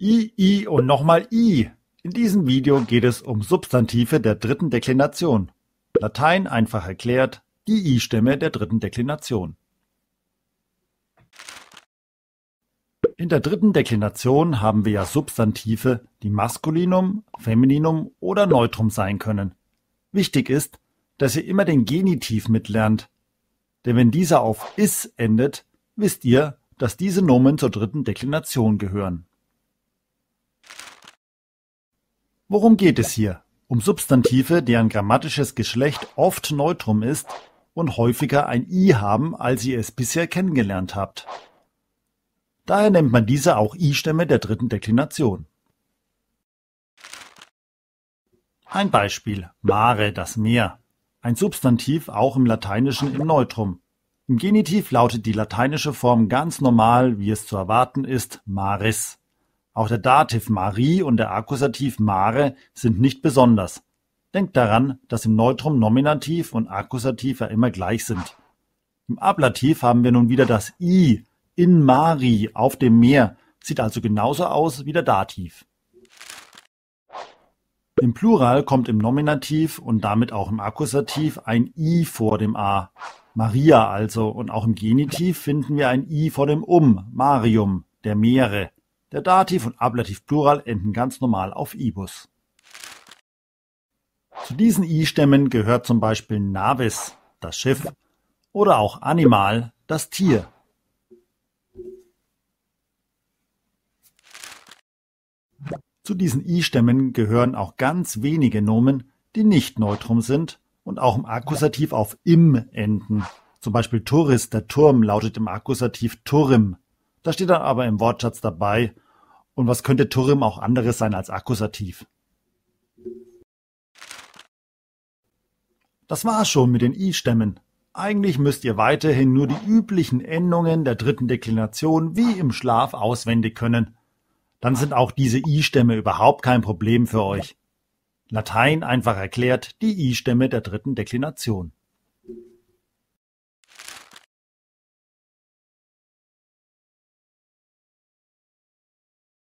I, I und nochmal i. In diesem Video geht es um Substantive der dritten Deklination. Latein einfach erklärt, die i stämme der dritten Deklination. In der dritten Deklination haben wir ja Substantive, die Maskulinum, Femininum oder Neutrum sein können. Wichtig ist, dass ihr immer den Genitiv mitlernt. Denn wenn dieser auf is endet, wisst ihr, dass diese Nomen zur dritten Deklination gehören. Worum geht es hier? Um Substantive, deren grammatisches Geschlecht oft Neutrum ist und häufiger ein "-i" haben, als ihr es bisher kennengelernt habt. Daher nennt man diese auch "-i"-Stämme der dritten Deklination. Ein Beispiel: mare, das Meer. Ein Substantiv auch im Lateinischen im Neutrum. Im Genitiv lautet die lateinische Form ganz normal, wie es zu erwarten ist, maris. Auch der Dativ Marie und der Akkusativ Mare sind nicht besonders. Denkt daran, dass im Neutrum Nominativ und Akkusativ ja immer gleich sind. Im Ablativ haben wir nun wieder das I in Mari auf dem Meer, sieht also genauso aus wie der Dativ. Im Plural kommt im Nominativ und damit auch im Akkusativ ein I vor dem A. Maria also und auch im Genitiv finden wir ein I vor dem Um, Marium, der Meere. Der Dativ und Ablativ-Plural enden ganz normal auf -ibus. Zu diesen i-Stämmen gehört zum Beispiel Navis, das Schiff, oder auch Animal, das Tier. Zu diesen i-Stämmen gehören auch ganz wenige Nomen, die nicht Neutrum sind und auch im Akkusativ auf im enden. Zum Beispiel Turris, der Turm, lautet im Akkusativ Turim. Da steht dann aber im Wortschatz dabei, und was könnte Turim auch anderes sein als Akkusativ? Das war's schon mit den I-Stämmen. Eigentlich müsst ihr weiterhin nur die üblichen Endungen der dritten Deklination wie im Schlaf auswendig können. Dann sind auch diese I-Stämme überhaupt kein Problem für euch. Latein einfach erklärt die I-Stämme der dritten Deklination.